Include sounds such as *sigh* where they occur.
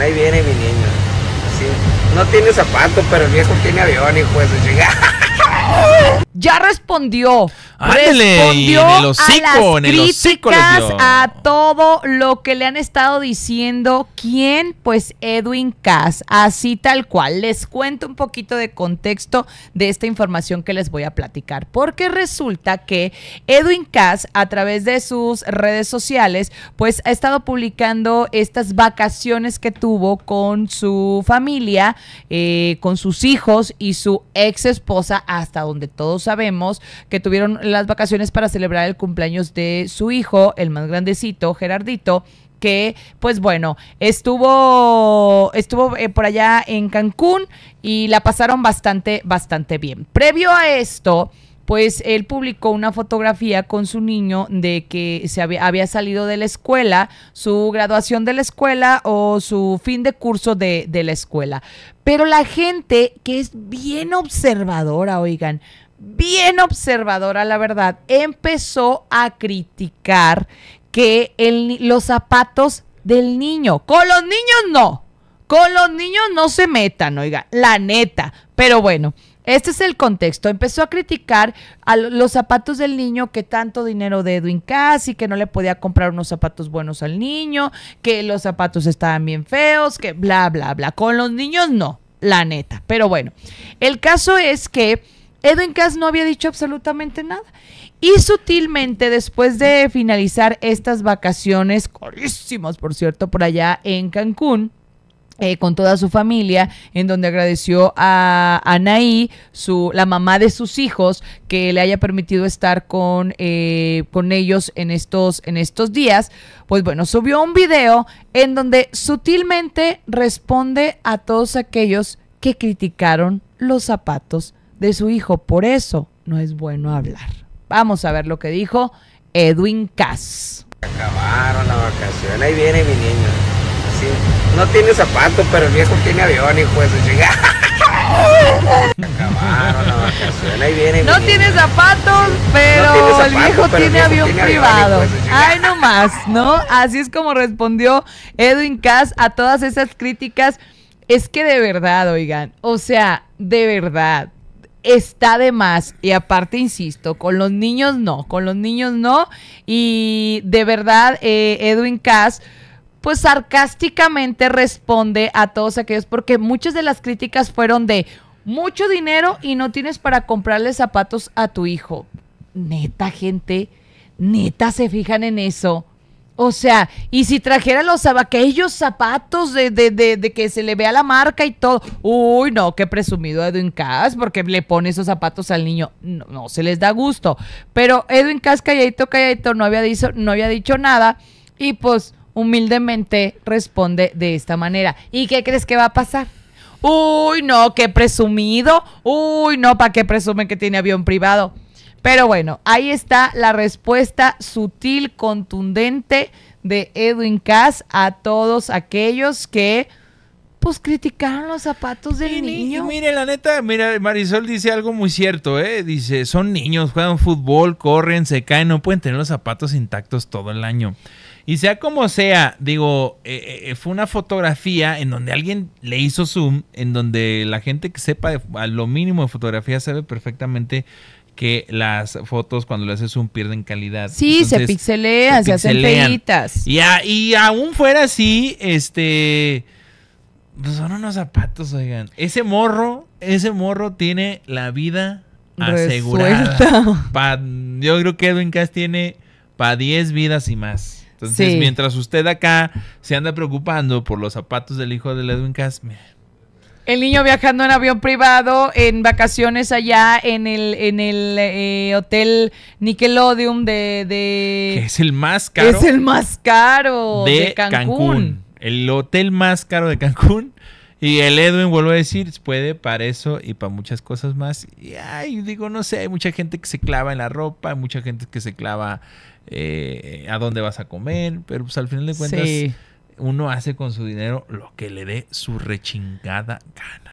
Ahí viene mi niño. No tiene zapatos, pero el viejo tiene avión, hijo de su *laughs* ya respondió. respondió a las críticas, a todo lo que le han estado diciendo. ¿Quién? Pues Edwin Cass, así tal cual. Les cuento un poquito de contexto de esta información que les voy a platicar, porque resulta que Edwin Cass, a través de sus redes sociales, pues ha estado publicando estas vacaciones que tuvo con su familia, eh, con sus hijos y su ex esposa, hasta donde todos sabemos que tuvieron las vacaciones para celebrar el cumpleaños de su hijo, el más grandecito, Gerardito, que pues bueno, estuvo estuvo eh, por allá en Cancún y la pasaron bastante bastante bien. Previo a esto, pues él publicó una fotografía con su niño de que se había, salido de la escuela, su graduación de la escuela o su fin de curso de, de la escuela. Pero la gente que es bien observadora, oigan, bien observadora, la verdad, empezó a criticar que los zapatos del niño, con los niños no, con los niños no se metan, oiga, la neta, pero bueno. Este es el contexto. Empezó a criticar a los zapatos del niño, que tanto dinero de Edwin Casi, que no le podía comprar unos zapatos buenos al niño, que los zapatos estaban bien feos, que bla, bla, bla. Con los niños no, la neta. Pero bueno, el caso es que Edwin Cass no había dicho absolutamente nada. Y sutilmente, después de finalizar estas vacaciones, carísimas, por cierto, por allá en Cancún, eh, con toda su familia, en donde agradeció a Anaí, la mamá de sus hijos, que le haya permitido estar con, eh, con ellos en estos, en estos días. Pues bueno, subió un video en donde sutilmente responde a todos aquellos que criticaron los zapatos de su hijo. Por eso no es bueno hablar. Vamos a ver lo que dijo Edwin Cass. Acabaron la vacación, ahí viene mi niño. Sí, no tiene zapatos, pero el viejo tiene avión, hijo de su chica. Acabaron la vacación, ahí viene no mi tiene niño. Zapatos, pero no tiene zapatos, el viejo pero tiene el viejo avión tiene privado. Avión, privado. Ay, no más, ¿no? Así es como respondió Edwin Cass a todas esas críticas. Es que de verdad, oigan, o sea, de verdad, está de más. Y aparte, insisto, con los niños no, con los niños no. Y de verdad, eh, Edwin Cass pues sarcásticamente responde a todos aquellos, porque muchas de las críticas fueron de mucho dinero y no tienes para comprarle zapatos a tu hijo. Neta, gente, neta se fijan en eso. O sea, y si trajera los aquellos zapatos de, de, de, que se le vea la marca y todo. Uy, no, qué presumido Edwin Cass, porque le pone esos zapatos al niño. No, se les da gusto. Pero Edwin Cass, calladito, calladito, no había dicho, no había dicho nada. Y pues humildemente responde de esta manera. ¿Y qué crees que va a pasar? Uy, no, qué presumido. Uy, no, ¿para qué presumen que tiene avión privado? Pero bueno, ahí está la respuesta sutil, contundente de Edwin Cass a todos aquellos que pues criticaron los zapatos del niño. mire, la neta, mira, Marisol dice algo muy cierto, ¿eh? Dice, son niños, juegan fútbol, corren, se caen, no pueden tener los zapatos intactos todo el año. Y sea como sea, digo, eh, eh, eh, fue una fotografía en donde alguien le hizo zoom, en donde la gente que sepa lo mínimo de fotografía sabe perfectamente que las fotos cuando le haces un pierden calidad. Sí, se pixelean, se, hacen pelitas. Y, aún fuera así, este... Pues, son unos zapatos, oigan. Ese morro, ese morro tiene la vida asegurada. *laughs* yo creo que Edwin Cass tiene para 10 vidas y más. Entonces, mientras usted acá se anda preocupando por los zapatos del hijo de Edwin Cass, mira, el niño viajando en avión privado, en vacaciones allá en el, en el eh, hotel Nickelodeon de, Que es el más caro. Es el más caro de, Cancún. El hotel más caro de Cancún. Y el Edwin, vuelvo a decir, puede para eso y para muchas cosas más. Y ay, digo, no sé, hay mucha gente que se clava en la ropa, hay mucha gente que se clava eh, a dónde vas a comer, pero pues al final de cuentas uno hace con su dinero lo que le dé su rechingada gana.